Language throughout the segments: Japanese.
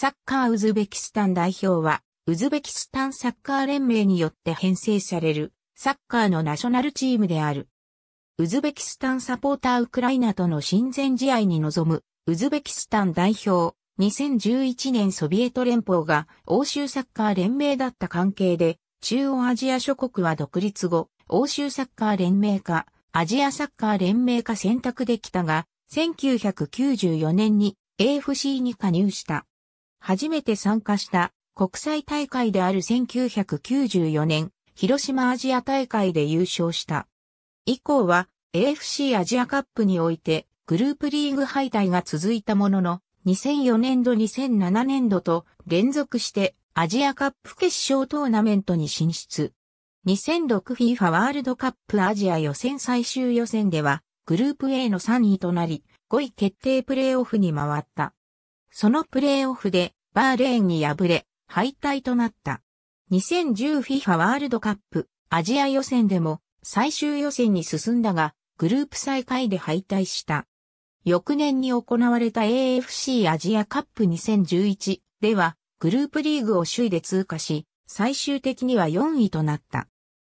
サッカーウズベキスタン代表は、ウズベキスタンサッカー連盟によって編成される、サッカーのナショナルチームである。ウズベキスタンサポーターウクライナとの親善試合に臨む、ウズベキスタン代表、2011年ソビエト連邦が欧州サッカー連盟だった関係で、中央アジア諸国は独立後、欧州サッカー連盟か、アジアサッカー連盟か選択できたが、1994年に AFC に加入した。初めて参加した国際大会である1994年、広島アジア大会で優勝した。以降は AFC アジアカップにおいてグループリーグ敗退が続いたものの、2004年度2007年度と連続してアジアカップ決勝トーナメントに進出。2006FIFA ワールドカップアジア予選最終予選ではグループ A の3位となり、5位決定プレーオフに回った。そのプレーオフでバーレーンに敗れ、敗退となった。2010FIFA ワールドカップアジア予選でも最終予選に進んだが、グループ最下位で敗退した。翌年に行われた AFC アジアカップ2011では、グループリーグを首位で通過し、最終的には4位となった。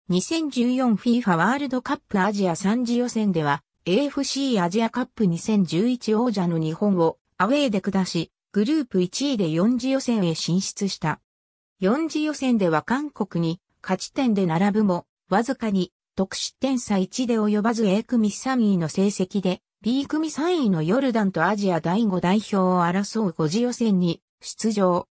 2014FIFA ワールドカップアジア3次予選では、AFC アジアカップ2011王者の日本をアウェーで下し、グループ1位で4次予選へ進出した。4次予選では韓国に勝ち点で並ぶも、わずかに得失点差1で及ばず A 組3位の成績で、B 組3位のヨルダンとアジア第5代表を争う5次予選に出場。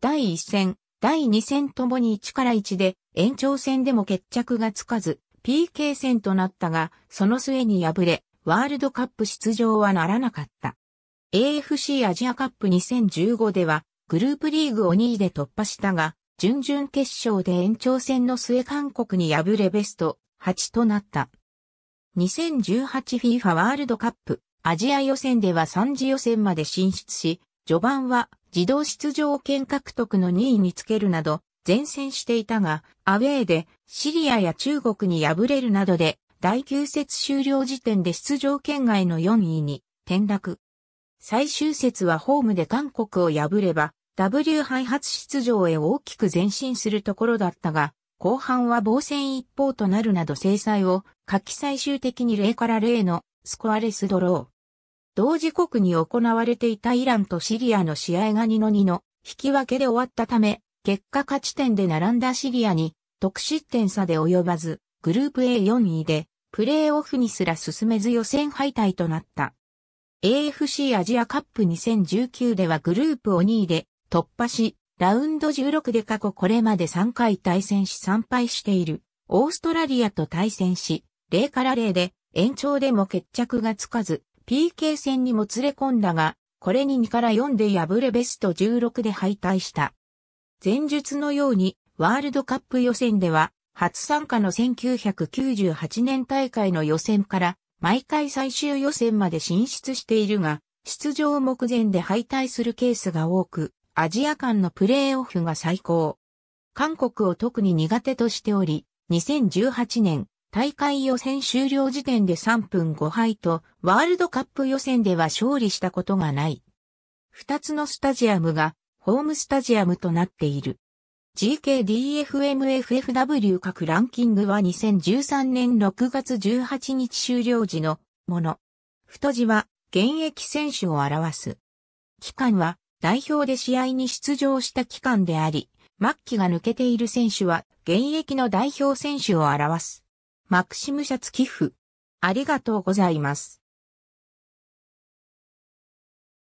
第1戦、第2戦ともに1から1で延長戦でも決着がつかず PK 戦となったが、その末に敗れ、ワールドカップ出場はならなかった。AFC アジアカップ2015では、グループリーグを2位で突破したが、準々決勝で延長戦の末韓国に敗れベスト8となった。2018FIFA ワールドカップアジア予選では3次予選まで進出し、序盤は自動出場権獲得の2位につけるなど、前線していたが、アウェーでシリアや中国に敗れるなどで、第9節終了時点で出場圏外の4位に転落。最終節はホームで韓国を破れば、W 杯初出場へ大きく前進するところだったが、後半は防戦一方となるなど制裁を、夏季最終的に0から0のスコアレスドロー。同時刻に行われていたイランとシリアの試合が2の2の引き分けで終わったため、結果勝ち点で並んだシリアに得失点差で及ばず、グループ A4 位でプレーオフにすら進めず予選敗退となった。AFC アジアカップ2019ではグループを2位で突破し、ラウンド16で過去これまで3回対戦し3敗しているオーストラリアと対戦し、0から0で延長でも決着がつかず、PK 戦にも連れ込んだが、これに2から4で敗れベスト16で敗退した。前述のように、ワールドカップ予選では、初参加の1998年大会の予選から毎回最終予選まで進出しているが、出場目前で敗退するケースが多く、アジア間のプレーオフが最高。韓国を特に苦手としており、2018年、大会予選終了時点で3分5敗と、ワールドカップ予選では勝利したことがない。2つのスタジアムが、ホームスタジアムとなっている。GKDFMFFW 各ランキングは2013年6月18日終了時のもの。太字は現役選手を表す。期間は代表で試合に出場した期間であり、末期が抜けている選手は現役の代表選手を表す。マクシムシャツ寄付。ありがとうございます。